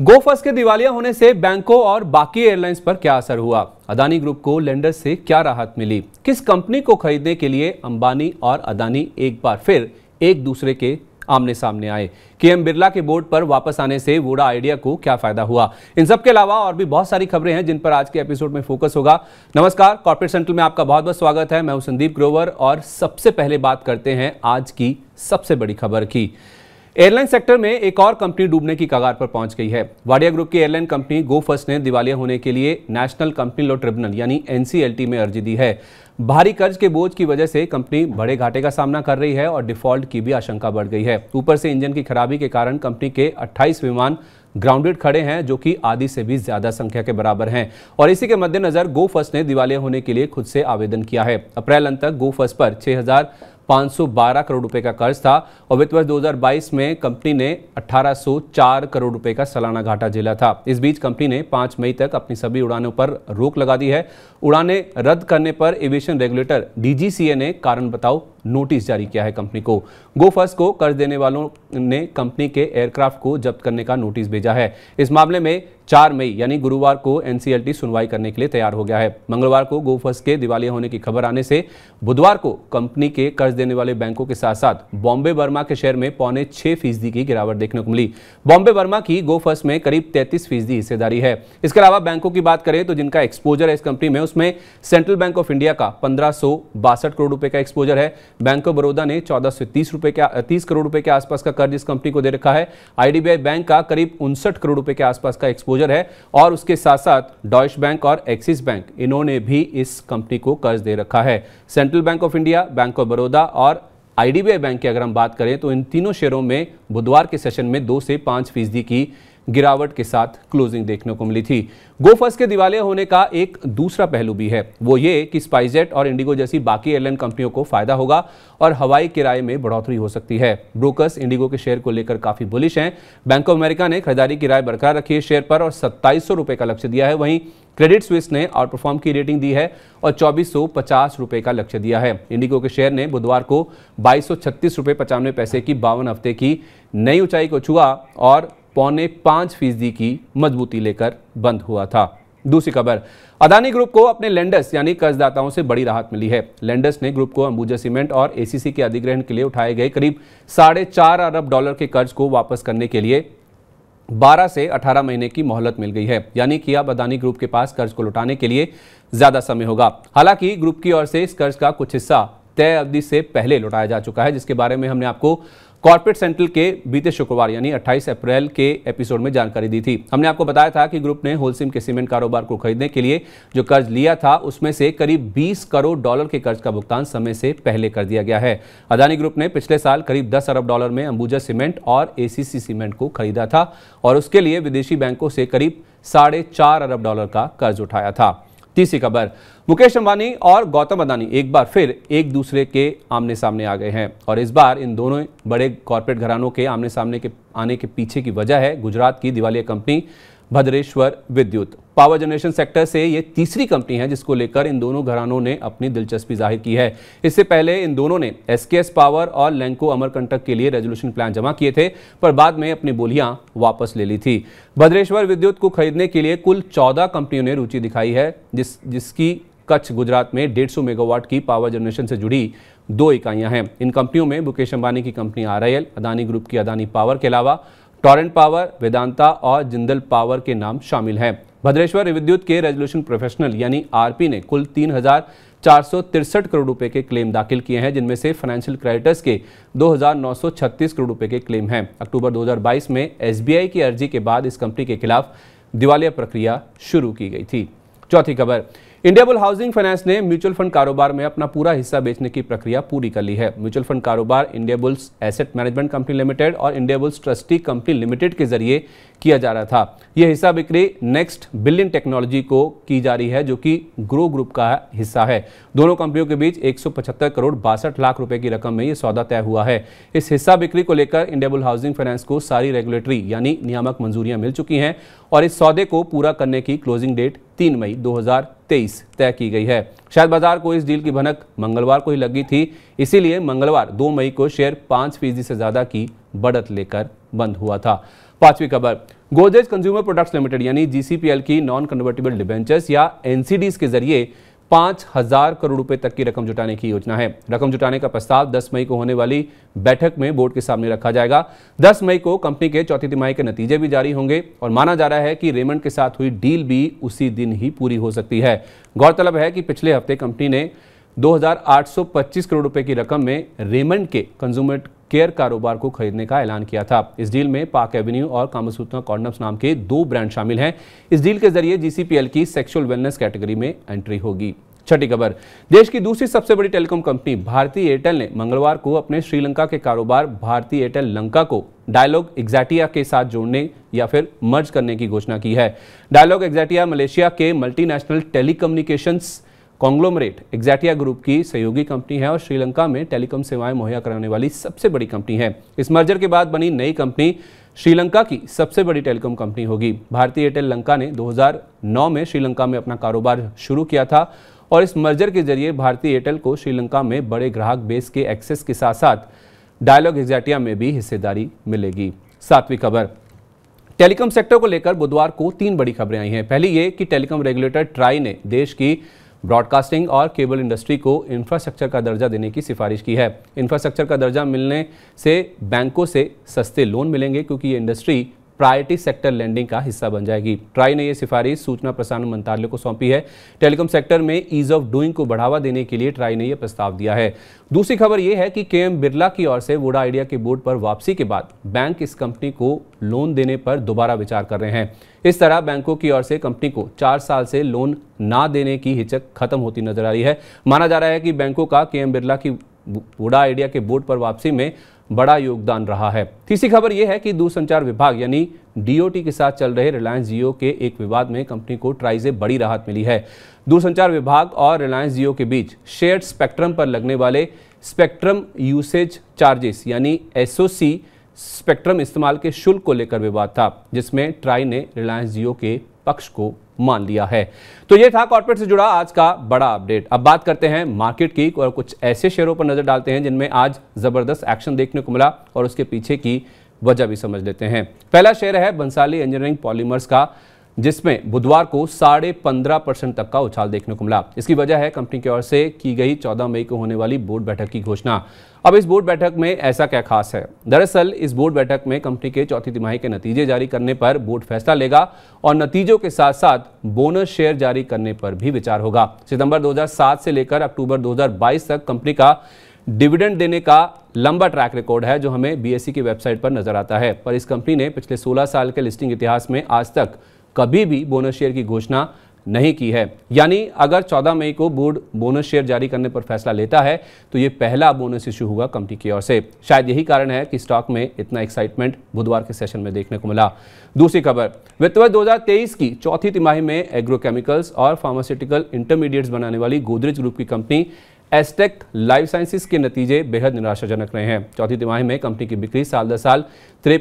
गोफर्स के दिवालिया होने से बैंकों और बाकी एयरलाइंस पर क्या असर हुआ अदानी ग्रुप को लेंडर से क्या राहत मिली किस कंपनी को खरीदने के लिए अंबानी और अदानी एक बार फिर एक दूसरे के आमने सामने आए के एम बिरला के बोर्ड पर वापस आने से वोडा आइडिया को क्या फायदा हुआ इन सब के अलावा और भी बहुत सारी खबरें हैं जिन पर आज के एपिसोड में फोकस होगा नमस्कार कॉर्पोरेट सेंट्रल में आपका बहुत बहुत स्वागत है मैं हूं संदीप ग्रोवर और सबसे पहले बात करते हैं आज की सबसे बड़ी खबर की एयरलाइन सेक्टर में एक और कंपनी डूबने की कगार पर पहुंच गई है वाडिया ग्रुप की एयरलाइन कंपनी गो फर्स्ट ने दिवालिया होने के लिए नेशनल कंपनी लॉ ट्रिब्यूनल यानी एनसीएलटी में अर्जी दी है भारी कर्ज के बोझ की वजह से कंपनी बड़े घाटे का सामना कर रही है और डिफॉल्ट की भी आशंका बढ़ गई है ऊपर से इंजन की खराबी के कारण कंपनी के अट्ठाईस विमान ग्राउंडेड खड़े हैं जो कि आधी से भी ज्यादा संख्या के बराबर हैं और इसी के मद्देनजर गो फर्स्ट ने दिवालिया होने के लिए खुद से आवेदन किया है अप्रैल अंत तक गो फर्स्ट पर छह 512 करोड़ रुपए का कर्ज था और वित्त वर्ष 2022 में कंपनी ने 1804 करोड़ रुपए का सालाना घाटा झेला था इस बीच कंपनी ने 5 मई तक अपनी सभी उड़ानों पर रोक लगा दी है उड़ानें रद्द करने पर एविएशन रेगुलेटर डीजीसीए ने कारण बताओ नोटिस जारी किया है कंपनी को गो को कर्ज देने वालों ने कंपनी के एयरक्राफ्ट को जब्त करने का नोटिस भेजा है इस मामले में 4 मई यानी गुरुवार को एनसीएलटी सुनवाई करने के लिए तैयार हो गया है मंगलवार को गोफर्स के दिवालिया होने की खबर आने से बुधवार को कंपनी के कर्ज देने वाले बैंकों के साथ साथ बॉम्बे वर्मा के शेयर में पौने छह फीसदी की गिरावट देखने को मिली बॉम्बे वर्मा की गोफर्स में करीब तैतीस फीसदी हिस्सेदारी है इसके अलावा बैंकों की बात करें तो जिनका एक्सपोजर है इस कंपनी में उसमें सेंट्रल बैंक ऑफ इंडिया का पंद्रह करोड़ रुपए का एक्सपोजर है बैंक ऑफ बड़ौदा ने चौदह सौ तीस करोड़ रुपए के आसपास का कर्ज इस कंपनी को दे रखा है आईडीबीआई बैंक का करीब उनसठ करोड़ रुपए के आसपास का एक्सपोजर है और उसके साथ साथ डॉइश बैंक और एक्सिस बैंक इन्होंने भी इस कंपनी को कर्ज दे रखा है central bank of India bank of Baroda और आईडीबीआई बैंक की अगर हम बात करें तो इन तीनों शेयरों में बुधवार के सेशन में दो से पांच फीसदी की गिरावट के साथ क्लोजिंग देखने को मिली थी गोफर्स के दिवालिया होने का एक दूसरा पहलू भी है वो ये कि स्पाइसजेट और इंडिगो जैसी बाकी एयरलाइन कंपनियों को फायदा होगा और हवाई किराए में बढ़ोतरी हो सकती है ब्रोकर्स इंडिगो के शेयर को लेकर काफी बुलिश हैं बैंक ऑफ अमेरिका ने खरीदारी किराए बरकरार रखी है शेयर पर और सत्ताईस रुपये का लक्ष्य दिया है वहीं क्रेडिट स्विस ने आउट परफॉर्म की रेटिंग दी है और चौबीस रुपये का लक्ष्य दिया है इंडिगो के शेयर ने बुधवार को बाईस रुपये पचानवे पैसे की बावन हफ्ते की नई ऊंचाई को छुआ और पौने पांच फीसदी की मजबूती लेकर बंद हुआ था दूसरी खबर अदानी ग्रुप को अपने लेंडर्स यानी कर्जदाताओं से बड़ी राहत मिली है लेंडर्स ने ग्रुप को अंबुजा सीमेंट और एसीसी के अधिग्रहण के लिए उठाए गए करीब साढ़े चार अरब डॉलर के कर्ज को वापस करने के लिए 12 से 18 महीने की मोहलत मिल गई है यानी कि अब अदानी ग्रुप के पास कर्ज को लौटाने के लिए ज़्यादा समय होगा हालांकि ग्रुप की ओर से इस कर्ज का कुछ हिस्सा तय अवधि से पहले लौटाया जा चुका है जिसके बारे में हमने आपको कॉर्पोरेट सेंट्रल के बीते शुक्रवार यानी 28 अप्रैल के एपिसोड में जानकारी दी थी हमने आपको बताया था कि ग्रुप ने होलसिम के सीमेंट कारोबार को खरीदने के लिए जो कर्ज लिया था उसमें से करीब 20 करोड़ डॉलर के कर्ज का भुगतान समय से पहले कर दिया गया है अदानी ग्रुप ने पिछले साल करीब दस अरब डॉलर में अंबुजा सीमेंट और ए सीमेंट को खरीदा था और उसके लिए विदेशी बैंकों से करीब साढ़े चार अरब डॉलर का कर्ज उठाया था तीसरी खबर मुकेश अंबानी और गौतम अदानी एक बार फिर एक दूसरे के आमने सामने आ गए हैं और इस बार इन दोनों बड़े कॉरपोरेट घरानों के आमने सामने के आने के पीछे की वजह है गुजरात की दिवालिया कंपनी भद्रेश्वर विद्युत पावर जनरेशन सेक्टर से ये तीसरी कंपनी है जिसको लेकर इन दोनों घरानों ने अपनी दिलचस्पी जाहिर की है इससे पहले इन दोनों ने एसकेएस पावर और लैंको अमरकंटक के लिए रेजोल्यूशन प्लान जमा किए थे पर बाद में अपनी बोलियां वापस ले ली थी भद्रेश्वर विद्युत को खरीदने के लिए कुल चौदह कंपनियों ने रुचि दिखाई है जिस जिसकी कच्छ गुजरात में डेढ़ मेगावाट की पावर जनरेशन से जुड़ी दो इकाइयां हैं इन कंपनियों में मुकेश अंबानी की कंपनी आर अदानी ग्रुप की अदानी पावर के अलावा टॉरेंट पावर वेदांता और जिंदल पावर के नाम शामिल हैं भद्रेश्वर विद्युत के रेजोल्यूशन प्रोफेशनल यानी आरपी ने कुल तीन करोड़ रुपए के क्लेम दाखिल किए हैं जिनमें से फाइनेंशियल क्रेडिटर्स के 2,936 करोड़ रुपए के क्लेम हैं अक्टूबर 2022 में एसबीआई की अर्जी के बाद इस कंपनी के खिलाफ दिवालिया प्रक्रिया शुरू की गई थी चौथी खबर इंडियाबुल हाउसिंग फाइनेंस ने म्यूचुअल फंड कारोबार में अपना पूरा हिस्सा बेचने की प्रक्रिया पूरी कर ली है म्यूचुअल फंड कारोबार Indiabulls asset management company limited और इंडियाबुल्स ट्रस्टी कंपनी लिमिटेड के जरिए किया जा रहा था यह हिस्सा बिक्री नेक्स्ट बिलियन टेक्नोलॉजी को की जा रही है जो कि ग्रो ग्रुप का हिस्सा है दोनों कंपनियों के बीच 175 करोड़ बासठ लाख रुपए की रकम में यह सौदा तय हुआ है इस हिस्सा बिक्री को लेकर इंडियाबुल हाउसिंग फाइनेंस को सारी रेगुलेटरी यानी नियामक मंजूरियां मिल चुकी हैं और इस सौदे को पूरा करने की क्लोजिंग डेट तीन मई तेईस तय की गई है शायद बाजार को इस डील की भनक मंगलवार को ही लगी थी इसीलिए मंगलवार दो मई को शेयर पाँच फीसदी से ज़्यादा की बढ़त लेकर बंद हुआ था पांचवी खबर गोदरेज कंज्यूमर प्रोडक्ट्स लिमिटेड यानी जीसीपीएल की नॉन कन्वर्टेबल डिबेंचर्स या एनसीडीज के जरिए पांच हजार करोड़ रुपए तक की रकम जुटाने की योजना है रकम जुटाने का प्रस्ताव 10 मई को होने वाली बैठक में बोर्ड के सामने रखा जाएगा 10 मई को कंपनी के चौथी तिमाही के नतीजे भी जारी होंगे और माना जा रहा है कि रेमंड के साथ हुई डील भी उसी दिन ही पूरी हो सकती है गौरतलब है कि पिछले हफ्ते कंपनी ने दो करोड़ रुपए की रकम में रेमंड के कंज्यूमर केयर कारोबार को खरीदने का ऐलान किया था इस डील में पार्क एवेन्यू और कामसूत्रा कॉर्डम्स नाम के दो ब्रांड शामिल हैं इस डील के जरिए जीसीपीएल की सेक्सुअल वेलनेस कैटेगरी में एंट्री होगी छठी खबर देश की दूसरी सबसे बड़ी टेलीकॉम कंपनी भारतीय एयरटेल ने मंगलवार को अपने श्रीलंका के कारोबार भारतीय एयरटेल लंका को डायलॉग एग्जैटिया के साथ जोड़ने या फिर मर्ज करने की घोषणा की है डायलॉग एग्जैटिया मलेशिया के multinational telecommunications conglomerate Axiata group की सहयोगी कंपनी है और श्रीलंका में टेलीकॉम सेवाएं मुहैया कराने वाली सबसे बड़ी कंपनी है इस मर्जर के बाद बनी नई कंपनी श्रीलंका की सबसे बड़ी टेलीकॉम कंपनी होगी भारतीय एयरटेल लंका ने 2009 में श्रीलंका में अपना कारोबार शुरू किया था और इस मर्जर के जरिए भारतीय एयरटेल को श्रीलंका में बड़े ग्राहक बेस के एक्सेस के साथ साथ डायलॉग एग्जैटिया में भी हिस्सेदारी मिलेगी सातवीं खबर टेलीकॉम सेक्टर को लेकर बुधवार को तीन बड़ी खबरें आई हैं पहली ये कि टेलीकॉम रेगुलेटर ट्राई ने देश की ब्रॉडकास्टिंग और केबल इंडस्ट्री को इंफ्रास्ट्रक्चर का दर्जा देने की सिफारिश की है इंफ्रास्ट्रक्चर का दर्जा मिलने से बैंकों से सस्ते लोन मिलेंगे क्योंकि ये इंडस्ट्री प्रायोरिटी सेक्टर लैंडिंग का हिस्सा बन जाएगी ट्राई ने यह सिफारिश सूचना प्रसारण मंत्रालय को सौंपी है टेलीकॉम सेक्टर में ईज ऑफ डूइंग को बढ़ावा देने के लिए ट्राई ने यह प्रस्ताव दिया है दूसरी खबर यह है कि के एम बिरला की ओर से वोडा आइडिया के बोर्ड पर वापसी के बाद बैंक इस कंपनी को लोन देने पर दोबारा विचार कर रहे हैं इस तरह बैंकों की ओर से कंपनी को चार साल से लोन ना देने की हिचक खत्म होती नजर आ रही है माना जा रहा है कि बैंकों का के एम बिरला की वोडा आइडिया के बोर्ड पर वापसी में बड़ा योगदान रहा है तीसरी खबर यह है कि दूरसंचार विभाग यानी डीओटी के साथ चल रहे रिलायंस जियो के एक विवाद में कंपनी को ट्राई से बड़ी राहत मिली है दूरसंचार विभाग और रिलायंस जियो के बीच शेयर्ड स्पेक्ट्रम पर लगने वाले स्पेक्ट्रम यूसेज चार्जेस यानी एसओसी स्पेक्ट्रम इस्तेमाल के शुल्क को लेकर विवाद था जिसमें ट्राई ने रिलायंस जियो के पक्ष को मान लिया है तो ये था कॉर्पोरेट से जुड़ा आज का बड़ा अपडेट अब बात करते हैं मार्केट की और कुछ ऐसे शेयरों पर नजर डालते हैं जिनमें आज जबरदस्त एक्शन देखने को मिला और उसके पीछे की वजह भी समझ लेते हैं पहला शेयर है बंसाली इंजीनियरिंग पॉलीमर्स का जिसमें बुधवार को साढ़े पंद्रह परसेंट तक का उछाल देखने को मिला इसकी वजह है कंपनी की ओर से की गई चौदह मई को होने वाली बोर्ड बैठक की घोषणा अब इस बोर्ड बैठक में ऐसा क्या खास है दरअसल इस बोर्ड बैठक में कंपनी के चौथी तिमाही के नतीजे जारी करने पर बोर्ड फैसला लेगा और नतीजों के साथ साथ बोनस शेयर जारी करने पर भी विचार होगा सितंबर 2007 से लेकर अक्टूबर 2022 तक कंपनी का डिविडेंड देने का लंबा ट्रैक रिकॉर्ड है जो हमें बी e की वेबसाइट पर नजर आता है पर इस कंपनी ने पिछले सोलह साल के लिस्टिंग इतिहास में आज तक कभी भी बोनस शेयर की घोषणा नहीं की है यानी अगर 14 मई को बोर्ड बोनस शेयर जारी करने पर फैसला लेता है तो ये पहला बोनस इश्यू होगा कंपनी की ओर से शायद यही कारण है कि स्टॉक में इतना एक्साइटमेंट बुधवार के सेशन में देखने को मिला दूसरी खबर वित्त वर्ष दो की चौथी तिमाही में एग्रोकेमिकल्स और फार्मास्यूटिकल इंटरमीडिएट्स बनाने वाली गोदरेज ग्रुप की कंपनी एस्टेक लाइफ साइंसिस के नतीजे बेहद निराशाजनक रहे हैं चौथी तिमाही में कंपनी की बिक्री साल दर साल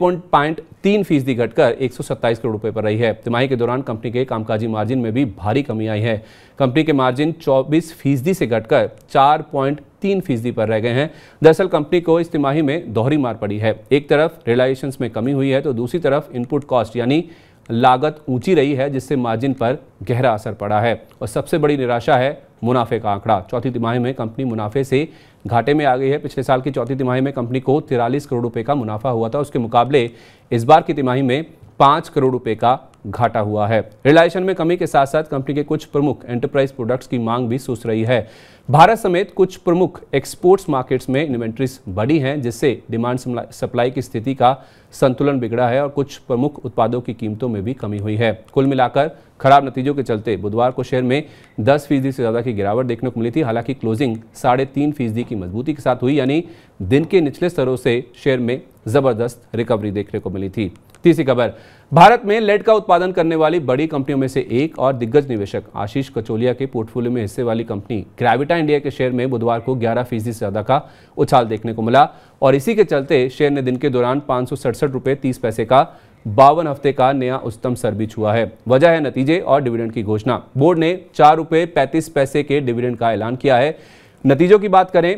पॉइंट तीन फीसदी घटकर सत्ताईस करोड़ रुपए पर रही है तिमाही के दौरान कंपनी के कामकाजी मार्जिन में भी भारी कमी आई है कंपनी के मार्जिन 24 फीसदी से घटकर 4.3 फीसदी पर रह गए हैं दरअसल कंपनी को इस तिमाही में दोहरी मार पड़ी है एक तरफ रिलाइजेशन में कमी हुई है तो दूसरी तरफ इनपुट कॉस्ट यानी लागत ऊंची रही है जिससे मार्जिन पर गहरा असर पड़ा है और सबसे बड़ी निराशा है मुनाफे का आंकड़ा चौथी तिमाही में कंपनी मुनाफे से घाटे में आ गई है पिछले साल की चौथी तिमाही में कंपनी को तिरालीस करोड़ रुपए का मुनाफा हुआ था उसके मुकाबले इस बार की तिमाही में पाँच करोड़ रुपए का घाटा हुआ है रिलायशन में कमी के साथ साथ कंपनी के कुछ प्रमुख एंटरप्राइज प्रोडक्ट्स की मांग भी सुस रही है भारत समेत कुछ प्रमुख एक्सपोर्ट्स मार्केट्स में इन्वेंट्रीज बढ़ी हैं जिससे डिमांड सप्लाई की स्थिति का संतुलन बिगड़ा है और कुछ प्रमुख उत्पादों की कीमतों में भी कमी हुई है कुल मिलाकर खराब नतीजों के चलते बुधवार को शेयर में 10 फीसदी से ज़्यादा की गिरावट देखने को मिली थी हालांकि क्लोजिंग साढ़े तीन फीसदी की मजबूती के साथ हुई यानी दिन के निचले स्तरों से शेयर में ज़बरदस्त रिकवरी देखने को मिली थी तीसरी खबर भारत में लेड का उत्पादन करने वाली बड़ी कंपनियों में से एक और दिग्गज निवेशक आशीष कचोलिया के पोर्टफोलियो में हिस्से वाली कंपनी ग्रेविटा इंडिया के शेयर में बुधवार को 11 फीसदी से ज्यादा का उछाल देखने को मिला और इसी के चलते शेयर ने दिन के दौरान पांच रुपए तीस पैसे का बावन हफ्ते का नया उच्चतम सर भी छुआ है वजह है नतीजे और डिविडेंड की घोषणा बोर्ड ने चार पैंतीस पैसे के डिविडेंड का ऐलान किया है नतीजों की बात करें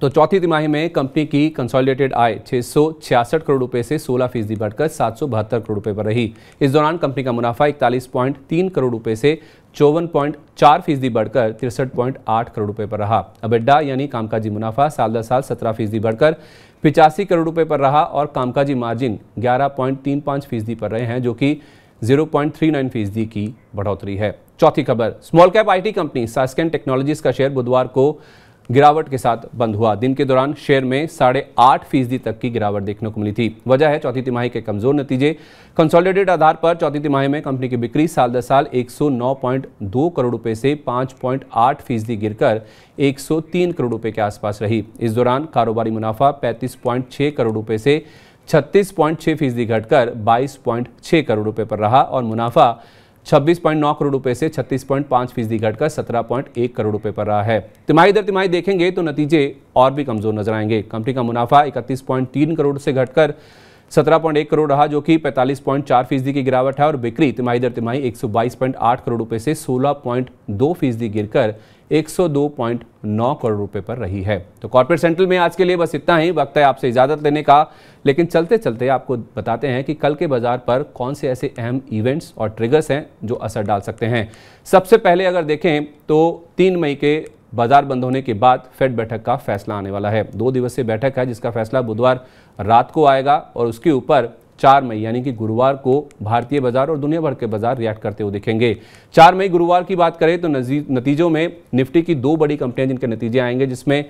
तो चौथी तिमाही में कंपनी की कंसोलिडेटेड आय छह करोड़ रुपए से 16 फीसदी बढ़कर सात करोड़ रुपए पर रही इस दौरान कंपनी का मुनाफा इकतालीस करोड़ रुपए से चौवन पॉइंट चार फीसदी बढ़कर तिरसठ पॉइंट आठ करोड़ रुपए पर रहा अबेड्डा यानी कामकाजी मुनाफा साल दर साल सत्रह फीसदी बढ़कर पिचासी करोड़ रुपए पर रहा और कामकाजी मार्जिन ग्यारह पॉइंट तीन पाँच फीसदी पर रहे हैं जो कि जीरो पॉइंट थ्री नाइन फीसदी की बढ़ोतरी है चौथी खबर small cap IT company Sasken technologies का शेयर बुधवार को गिरावट के साथ बंद हुआ दिन के दौरान शेयर में साढ़े आठ फीसदी तक की गिरावट देखने को मिली थी वजह है चौथी तिमाही के कमजोर नतीजे कंसोलिडेटेड आधार पर चौथी तिमाही में कंपनी की बिक्री साल दर साल 109.2 करोड़ रुपए से 5.8 फीसदी गिरकर 103 करोड़ रुपए के आसपास रही इस दौरान कारोबारी मुनाफा पैंतीस करोड़ रुपए से 36.6 फीसदी घटकर 22.6 करोड़ रुपए पर रहा और मुनाफा 26.9 करोड़ रुपए से 36.5 फीसदी घटकर 17.1 करोड़ रुपए पर रहा है तिमाही दर तिमाही देखेंगे तो नतीजे और भी कमजोर नजर आएंगे कंपनी का मुनाफा 31.3 करोड़ से घटकर 17.1 करोड़ रहा जो कि 45.4 फीसदी की गिरावट है और बिक्री तिमाही दर तिमाही 122.8 करोड़ रुपए से 16.2 फीसदी गिरकर 102.9 करोड़ रुपए पर रही है तो कॉर्पोरेट सेंट्रल में आज के लिए बस इतना ही वक्त है आपसे इजाज़त लेने का लेकिन चलते चलते आपको बताते हैं कि कल के बाजार पर कौन से ऐसे अहम इवेंट्स और ट्रिगर्स हैं जो असर डाल सकते हैं सबसे पहले अगर देखें तो तीन मई के बाजार बंद होने के बाद फेड बैठक का फैसला आने वाला है दो दिवसीय बैठक है जिसका फैसला बुधवार रात को आएगा और उसके ऊपर चार मई यानी कि गुरुवार को भारतीय बाजार और दुनिया भर के बाजार रिएक्ट करते हुए दिखेंगे चार मई गुरुवार की बात करें तो नतीजों में निफ्टी की दो बड़ी कंपनियां जिनके नतीजे आएंगे जिसमें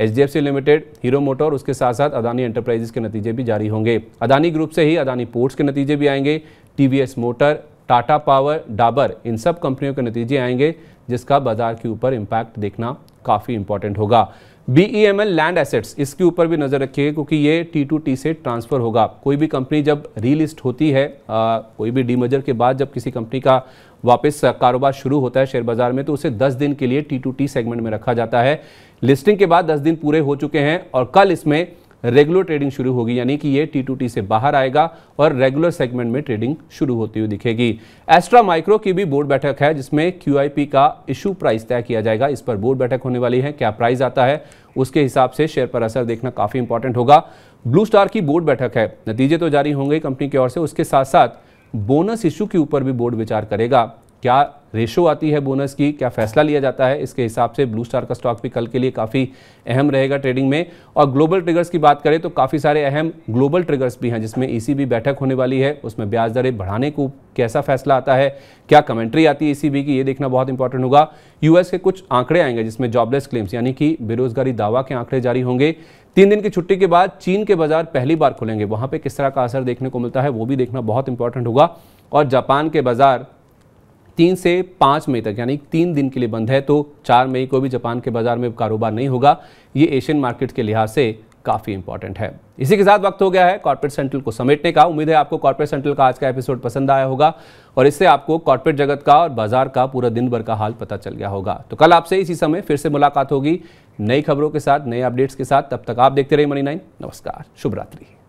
एच लिमिटेड हीरो मोटर और उसके साथ साथ अदानी एंटरप्राइजेस के नतीजे भी जारी होंगे अदानी ग्रुप से ही अदानी पोर्ट्स के नतीजे भी आएंगे टीवीएस मोटर टाटा पावर डाबर इन सब कंपनियों के नतीजे आएंगे जिसका बाजार के ऊपर इम्पैक्ट देखना काफ़ी इंपॉर्टेंट होगा BEML land assets इसके ऊपर भी नज़र रखिए क्योंकि ये टी टू टी से ट्रांसफ़र होगा कोई भी कंपनी जब रीलिस्ट होती है आ, कोई भी डीमर्जर के बाद जब किसी कंपनी का वापस कारोबार शुरू होता है शेयर बाज़ार में तो उसे 10 दिन के लिए टी टू टी सेगमेंट में रखा जाता है लिस्टिंग के बाद 10 दिन पूरे हो चुके हैं और कल इसमें रेगुलर ट्रेडिंग शुरू होगी यानी कि ये टी टू टी से बाहर आएगा और रेगुलर सेगमेंट में ट्रेडिंग शुरू होती हुई दिखेगी एस्ट्रा माइक्रो की भी बोर्ड बैठक है जिसमें क्यू का इशू प्राइस तय किया जाएगा इस पर बोर्ड बैठक होने वाली है क्या प्राइस आता है उसके हिसाब से शेयर पर असर देखना काफ़ी इंपॉर्टेंट होगा ब्लू स्टार की बोर्ड बैठक है नतीजे तो जारी होंगे कंपनी की ओर से उसके साथ साथ बोनस इशू के ऊपर भी बोर्ड विचार करेगा क्या रेशो आती है बोनस की क्या फैसला लिया जाता है इसके हिसाब से ब्लू स्टार का स्टॉक भी कल के लिए काफ़ी अहम रहेगा ट्रेडिंग में और ग्लोबल ट्रिगर्स की बात करें तो काफ़ी सारे अहम ग्लोबल ट्रिगर्स भी हैं जिसमें ई e बैठक होने वाली है उसमें ब्याज दरें बढ़ाने को कैसा फैसला आता है क्या कमेंट्री आती है ई e की ये देखना बहुत इंपॉर्टेंट होगा यूएस के कुछ आंकड़े आएंगे जिसमें जॉबलेस क्लेम्स यानी कि बेरोजगारी दावा के आंकड़े जारी होंगे तीन दिन की छुट्टी के बाद चीन के बाजार पहली बार खुलेंगे वहां पे किस तरह का असर देखने को मिलता है वो भी देखना बहुत इंपॉर्टेंट होगा और जापान के बाजार तीन से पाँच मई तक यानी तीन दिन के लिए बंद है तो चार मई को भी जापान के बाजार में कारोबार नहीं होगा ये एशियन मार्केट के लिहाज से काफ़ी इंपॉर्टेंट है इसी के साथ वक्त हो गया है कॉर्पोरेट सेंट्रल को समेटने का उम्मीद है आपको कॉर्पोरेट सेंट्रल का आज का एपिसोड पसंद आया होगा और इससे आपको कॉर्पोरेट जगत का और बाजार का पूरा दिन भर का हाल पता चल गया होगा तो कल आपसे इसी समय फिर से मुलाकात होगी नई खबरों के साथ नए अपडेट्स के साथ तब तक आप देखते रहिए मनी नाइन नमस्कार शुभरात्रि